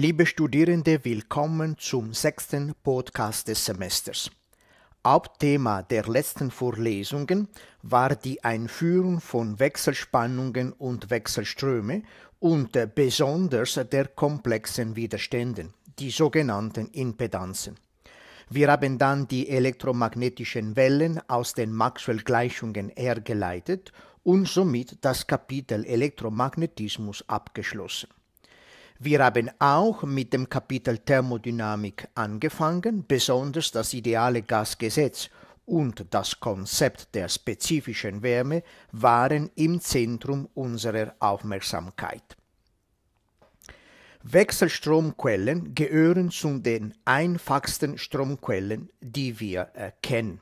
Liebe Studierende, willkommen zum sechsten Podcast des Semesters. Hauptthema der letzten Vorlesungen war die Einführung von Wechselspannungen und Wechselströme und besonders der komplexen Widerstände, die sogenannten Impedanzen. Wir haben dann die elektromagnetischen Wellen aus den Maxwell-Gleichungen hergeleitet und somit das Kapitel Elektromagnetismus abgeschlossen. Wir haben auch mit dem Kapitel Thermodynamik angefangen, besonders das ideale Gasgesetz und das Konzept der spezifischen Wärme waren im Zentrum unserer Aufmerksamkeit. Wechselstromquellen gehören zu den einfachsten Stromquellen, die wir erkennen.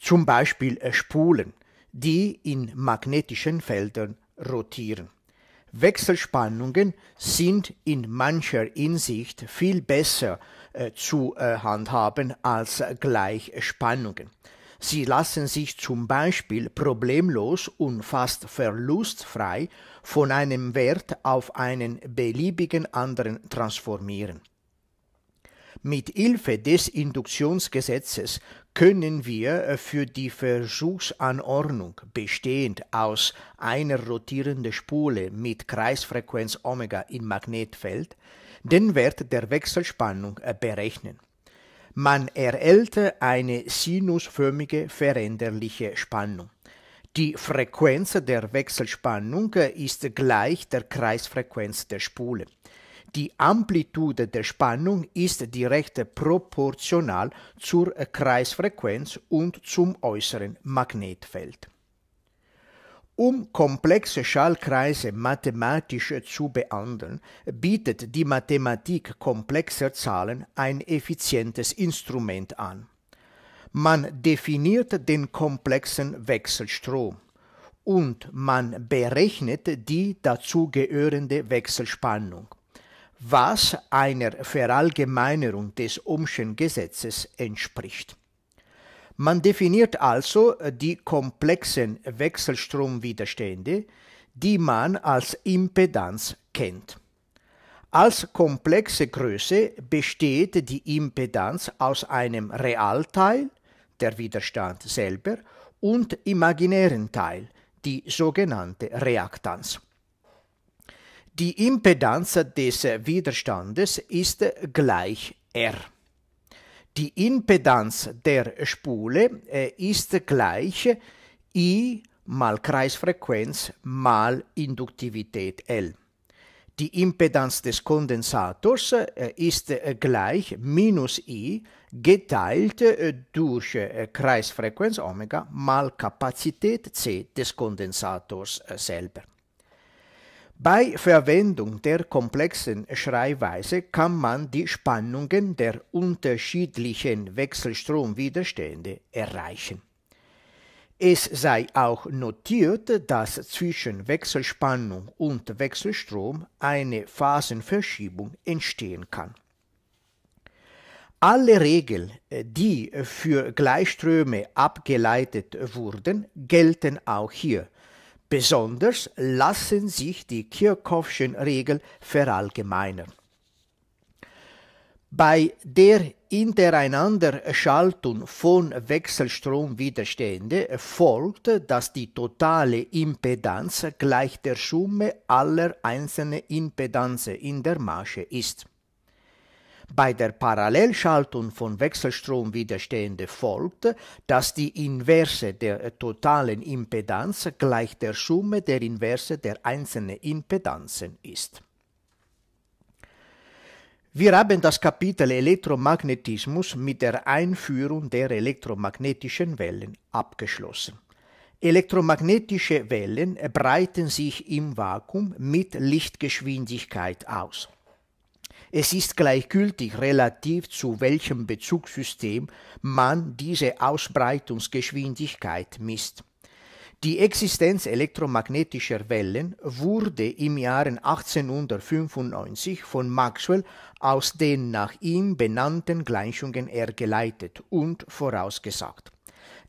Zum Beispiel Spulen, die in magnetischen Feldern rotieren. Wechselspannungen sind in mancher Hinsicht viel besser äh, zu äh, handhaben als Gleichspannungen. Sie lassen sich zum Beispiel problemlos und fast verlustfrei von einem Wert auf einen beliebigen anderen transformieren. Mit Hilfe des Induktionsgesetzes können wir äh, für die Versuchsanordnung bestehend aus einer rotierenden Spule mit Kreisfrequenz Omega im Magnetfeld den Wert der Wechselspannung äh, berechnen. Man erhält eine sinusförmige veränderliche Spannung. Die Frequenz der Wechselspannung äh, ist gleich der Kreisfrequenz der Spule. Die Amplitude der Spannung ist direkt proportional zur Kreisfrequenz und zum äußeren Magnetfeld. Um komplexe Schallkreise mathematisch zu behandeln, bietet die Mathematik komplexer Zahlen ein effizientes Instrument an. Man definiert den komplexen Wechselstrom und man berechnet die dazugehörende Wechselspannung was einer Verallgemeinerung des Ohmschen Gesetzes entspricht. Man definiert also die komplexen Wechselstromwiderstände, die man als Impedanz kennt. Als komplexe Größe besteht die Impedanz aus einem Realteil, der Widerstand selber, und imaginären Teil, die sogenannte Reaktanz. Die Impedanz des Widerstandes ist gleich R. Die Impedanz der Spule äh, ist gleich I mal Kreisfrequenz mal Induktivität L. Die Impedanz des Kondensators äh, ist gleich minus I geteilt äh, durch Kreisfrequenz Omega mal Kapazität C des Kondensators selber. Bei Verwendung der komplexen Schreibweise kann man die Spannungen der unterschiedlichen Wechselstromwiderstände erreichen. Es sei auch notiert, dass zwischen Wechselspannung und Wechselstrom eine Phasenverschiebung entstehen kann. Alle Regeln, die für Gleichströme abgeleitet wurden, gelten auch hier Besonders lassen sich die Kirchhoffschen Regeln verallgemeinern. Bei der Intereinanderschaltung von Wechselstromwiderstände folgt, dass die totale Impedanz gleich der Summe aller einzelnen Impedanzen in der Masche ist bei der Parallelschaltung von Wechselstromwiderstände folgt, dass die Inverse der äh, totalen Impedanz gleich der Summe der Inverse der einzelnen Impedanzen ist. Wir haben das Kapitel Elektromagnetismus mit der Einführung der elektromagnetischen Wellen abgeschlossen. Elektromagnetische Wellen breiten sich im Vakuum mit Lichtgeschwindigkeit aus. Es ist gleichgültig, relativ zu welchem Bezugssystem man diese Ausbreitungsgeschwindigkeit misst. Die Existenz elektromagnetischer Wellen wurde im Jahre 1895 von Maxwell aus den nach ihm benannten Gleichungen hergeleitet und vorausgesagt.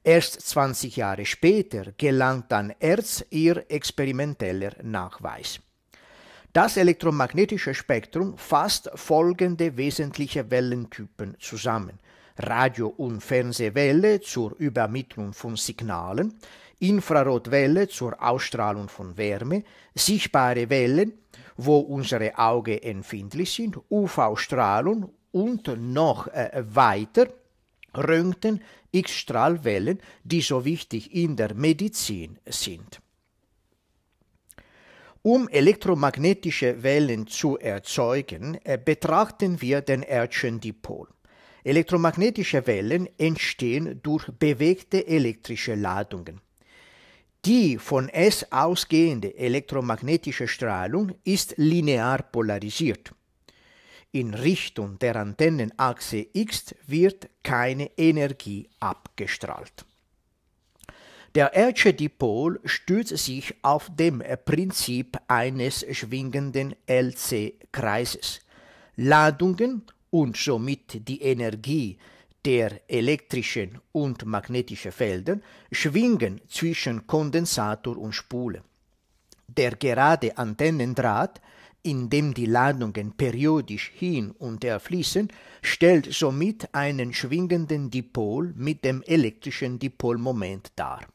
Erst 20 Jahre später gelang dann Erz ihr experimenteller Nachweis. Das elektromagnetische Spektrum fasst folgende wesentliche Wellentypen zusammen. Radio- und Fernsehwelle zur Übermittlung von Signalen, Infrarotwelle zur Ausstrahlung von Wärme, sichtbare Wellen, wo unsere Augen empfindlich sind, UV-Strahlung und noch äh, weiter Röntgen, X-Strahlwellen, die so wichtig in der Medizin sind. Um elektromagnetische Wellen zu erzeugen, äh, betrachten wir den Erdschen Dipol. Elektromagnetische Wellen entstehen durch bewegte elektrische Ladungen. Die von S ausgehende elektromagnetische Strahlung ist linear polarisiert. In Richtung der Antennenachse X wird keine Energie abgestrahlt. Der LC-Dipol stützt sich auf dem Prinzip eines schwingenden LC-Kreises. Ladungen und somit die Energie der elektrischen und magnetischen Felder schwingen zwischen Kondensator und Spule. Der gerade Antennendraht, in dem die Ladungen periodisch hin und her fließen, stellt somit einen schwingenden Dipol mit dem elektrischen Dipolmoment dar.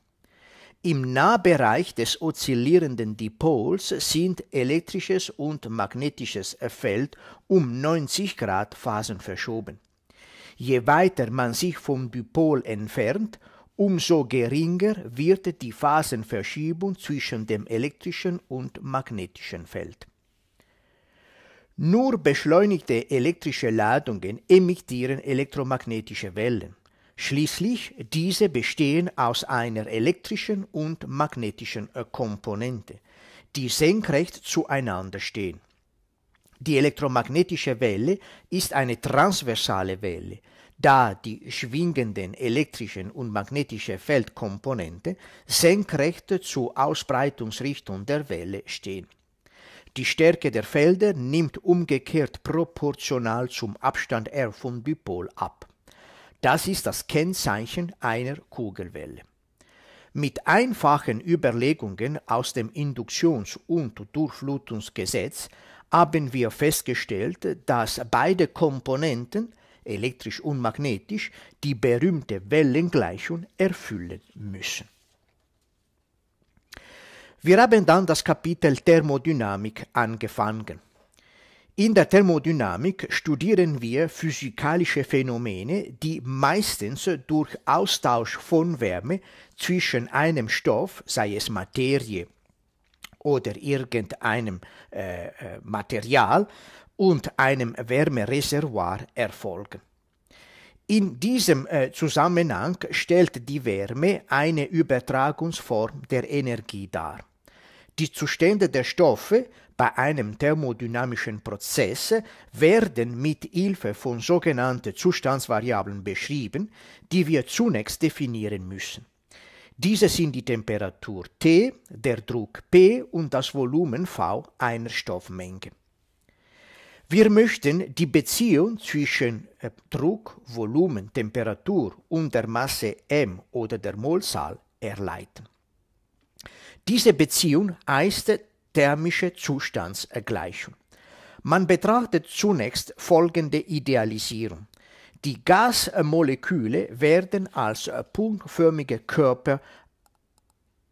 Im Nahbereich des oszillierenden Dipols sind elektrisches und magnetisches Feld um 90 Grad Phasen verschoben. Je weiter man sich vom Dipol entfernt, umso geringer wird die Phasenverschiebung zwischen dem elektrischen und magnetischen Feld. Nur beschleunigte elektrische Ladungen emittieren elektromagnetische Wellen. Schließlich diese bestehen aus einer elektrischen und magnetischen äh, Komponente, die senkrecht zueinander stehen. Die elektromagnetische Welle ist eine transversale Welle, da die schwingenden elektrischen und magnetischen Feldkomponente senkrecht zur Ausbreitungsrichtung der Welle stehen. Die Stärke der Felder nimmt umgekehrt proportional zum Abstand R von Dipol ab. Das ist das Kennzeichen einer Kugelwelle. Mit einfachen Überlegungen aus dem Induktions- und Durchflutungsgesetz haben wir festgestellt, dass beide Komponenten, elektrisch und magnetisch, die berühmte Wellengleichung erfüllen müssen. Wir haben dann das Kapitel Thermodynamik angefangen. In der Thermodynamik studieren wir physikalische Phänomene, die meistens durch Austausch von Wärme zwischen einem Stoff, sei es Materie oder irgendeinem äh, äh Material, und einem Wärmereservoir erfolgen. In diesem äh, Zusammenhang stellt die Wärme eine Übertragungsform der Energie dar. Die Zustände der Stoffe bei einem thermodynamischen Prozess werden mit Hilfe von sogenannten Zustandsvariablen beschrieben, die wir zunächst definieren müssen. Diese sind die Temperatur T, der Druck P und das Volumen V einer Stoffmenge. Wir möchten die Beziehung zwischen äh, Druck, Volumen, Temperatur und der Masse m oder der Molzahl erleiten. Diese Beziehung heißt thermische Zustandsergleichung. Man betrachtet zunächst folgende Idealisierung. Die Gasmoleküle werden als punktförmige Körper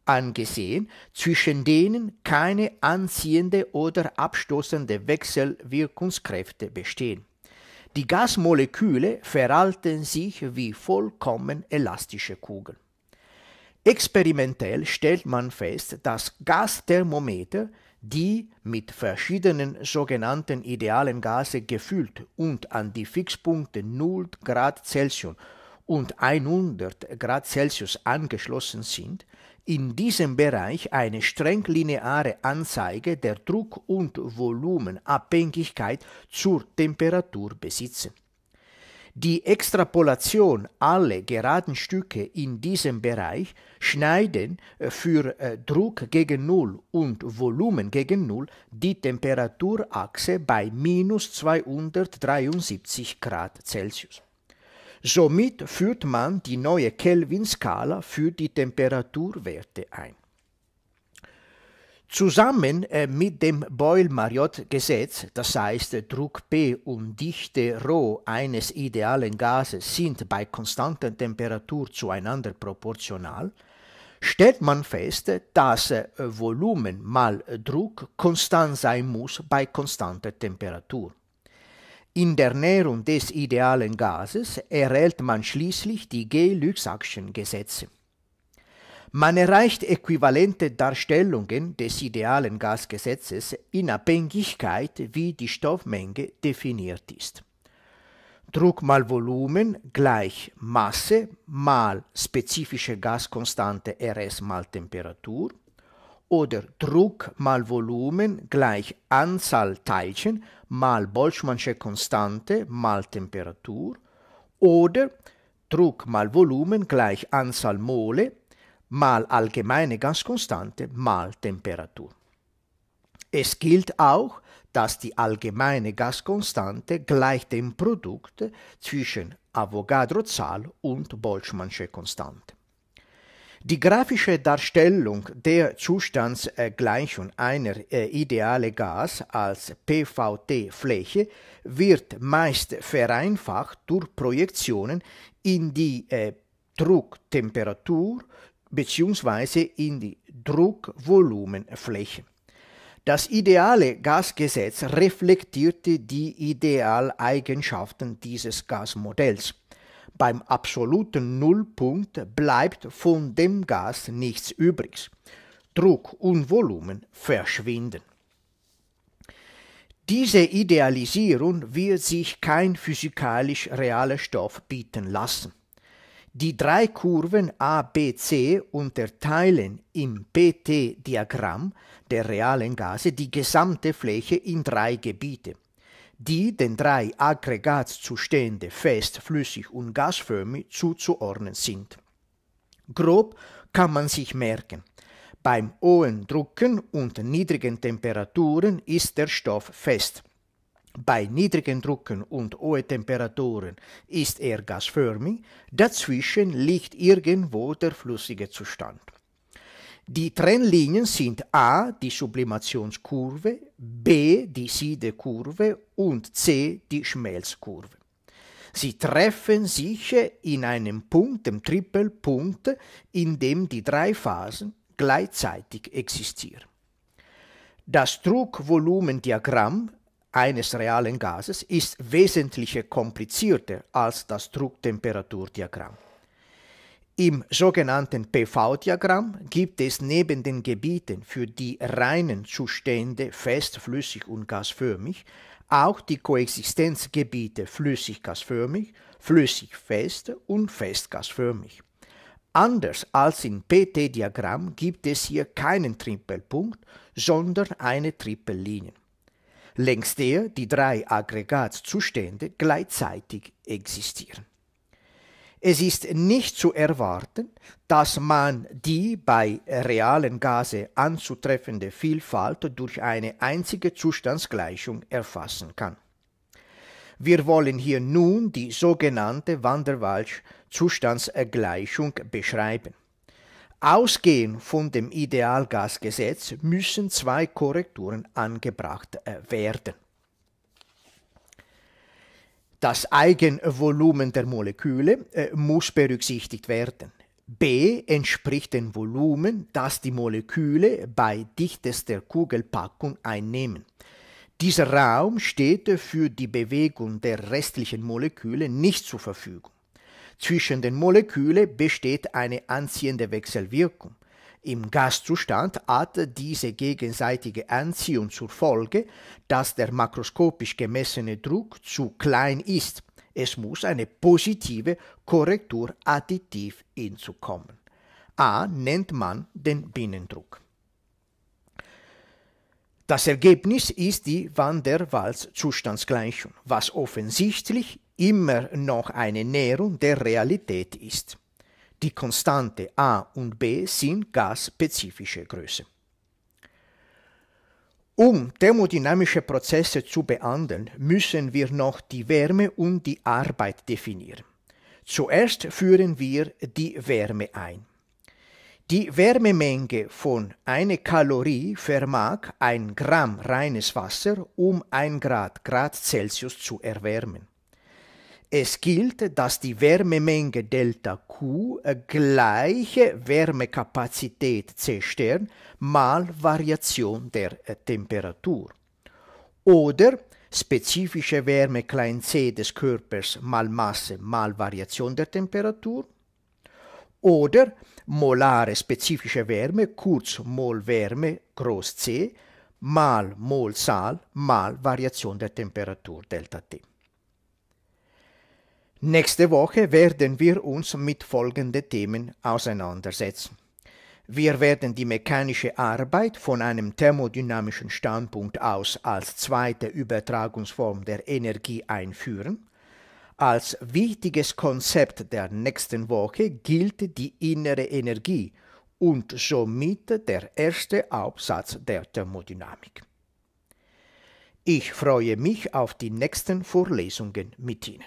angesehen, zwischen denen keine anziehende oder abstoßende Wechselwirkungskräfte bestehen. Die Gasmoleküle verhalten sich wie vollkommen elastische Kugeln. Experimentell stellt man fest, dass Gasthermometer, die mit verschiedenen sogenannten idealen Gase gefüllt und an die Fixpunkte 0 Grad Celsius und 100 Grad Celsius angeschlossen sind, in diesem Bereich eine streng lineare Anzeige der Druck- und Volumenabhängigkeit zur Temperatur besitzen. Die Extrapolation alle geraden Stücke in diesem Bereich schneiden äh, für äh, Druck gegen Null und Volumen gegen Null die Temperaturachse bei minus 273 Grad Celsius. Somit führt man die neue Kelvin-Skala für die Temperaturwerte ein. Zusammen äh, mit dem Boyle-Mariotte-Gesetz, das heißt äh, Druck P und Dichte ρ eines idealen Gases sind bei konstanter Temperatur zueinander proportional, stellt man fest, dass äh, Volumen mal Druck konstant sein muss bei konstanter Temperatur. In der Näherung des idealen Gases erhält man schließlich die G-Luxaction-Gesetze. Man erreicht äquivalente Darstellungen des idealen Gasgesetzes in Abhängigkeit, wie die Stoffmenge definiert ist. Druck mal Volumen gleich Masse mal spezifische Gaskonstante Rs mal Temperatur oder Druck mal Volumen gleich Anzahl Teilchen mal Boltzmannsche Konstante mal Temperatur oder Druck mal Volumen gleich Anzahl Mole mal allgemeine Gaskonstante mal Temperatur. Es gilt auch, dass die allgemeine Gaskonstante gleich dem Produkt zwischen Avogadro-Zahl und Boltzmannsche Konstante. Die grafische Darstellung der Zustandsgleichung einer äh, idealen Gas als PVT-Fläche wird meist vereinfacht durch Projektionen in die äh, Druck, bzw. in die Druckvolumenfläche. Das ideale Gasgesetz reflektierte die Idealeigenschaften dieses Gasmodells. Beim absoluten Nullpunkt bleibt von dem Gas nichts übrig. Druck und Volumen verschwinden. Diese Idealisierung wird sich kein physikalisch realer Stoff bieten lassen. Die drei Kurven ABC unterteilen im PT-Diagramm der realen Gase die gesamte Fläche in drei Gebiete. Die den drei Aggregatzustände fest, flüssig und gasförmig zuzuordnen sind. Grob kann man sich merken. Beim hohen Drucken und niedrigen Temperaturen ist der Stoff fest. Bei niedrigen Drucken und hohen Temperaturen ist er gasförmig, dazwischen liegt irgendwo der flüssige Zustand. Die Trennlinien sind a die Sublimationskurve, b die Siedekurve und c die Schmelzkurve. Sie treffen sich in einem Punkt, dem Trippelpunkt, in dem die drei Phasen gleichzeitig existieren. Das Druckvolumendiagramm eines realen Gases ist wesentlich komplizierter als das Drucktemperaturdiagramm. Im sogenannten PV-Diagramm gibt es neben den Gebieten für die reinen Zustände fest, flüssig und gasförmig auch die Koexistenzgebiete flüssig-gasförmig, flüssig-fest und fest-gasförmig. Anders als im PT-Diagramm gibt es hier keinen Trippelpunkt, sondern eine Trippellinie längs der die drei Aggregatzustände gleichzeitig existieren. Es ist nicht zu erwarten, dass man die bei realen Gase anzutreffende Vielfalt durch eine einzige Zustandsgleichung erfassen kann. Wir wollen hier nun die sogenannte wanderwalsch Zustandsgleichung beschreiben. Ausgehend von dem Idealgasgesetz müssen zwei Korrekturen angebracht äh, werden. Das Eigenvolumen der Moleküle äh, muss berücksichtigt werden. B entspricht dem Volumen, das die Moleküle bei dichtester Kugelpackung einnehmen. Dieser Raum steht für die Bewegung der restlichen Moleküle nicht zur Verfügung. Zwischen den Molekülen besteht eine anziehende Wechselwirkung. Im Gaszustand hat diese gegenseitige Anziehung zur Folge, dass der makroskopisch gemessene Druck zu klein ist. Es muss eine positive Korrektur additiv hinzukommen. A nennt man den Binnendruck. Das Ergebnis ist die Van der Waals Zustandsgleichung, was offensichtlich immer noch eine Näherung der Realität ist. Die Konstante a und b sind gasspezifische Größe. Um thermodynamische Prozesse zu behandeln, müssen wir noch die Wärme und die Arbeit definieren. Zuerst führen wir die Wärme ein. Die Wärmemenge von einer Kalorie vermag ein Gramm reines Wasser um ein Grad Grad Celsius zu erwärmen. Es gilt, dass die Wärmemenge Delta Q gleiche Wärmekapazität C Stern mal Variation der äh, Temperatur. Oder spezifische Wärme klein c des Körpers mal Masse mal Variation der Temperatur. Oder molare spezifische Wärme, kurz Molwärme groß C, mal Molsal mal Variation der Temperatur Delta T. Nächste Woche werden wir uns mit folgenden Themen auseinandersetzen. Wir werden die mechanische Arbeit von einem thermodynamischen Standpunkt aus als zweite Übertragungsform der Energie einführen. Als wichtiges Konzept der nächsten Woche gilt die innere Energie und somit der erste Absatz der Thermodynamik. Ich freue mich auf die nächsten Vorlesungen mit Ihnen.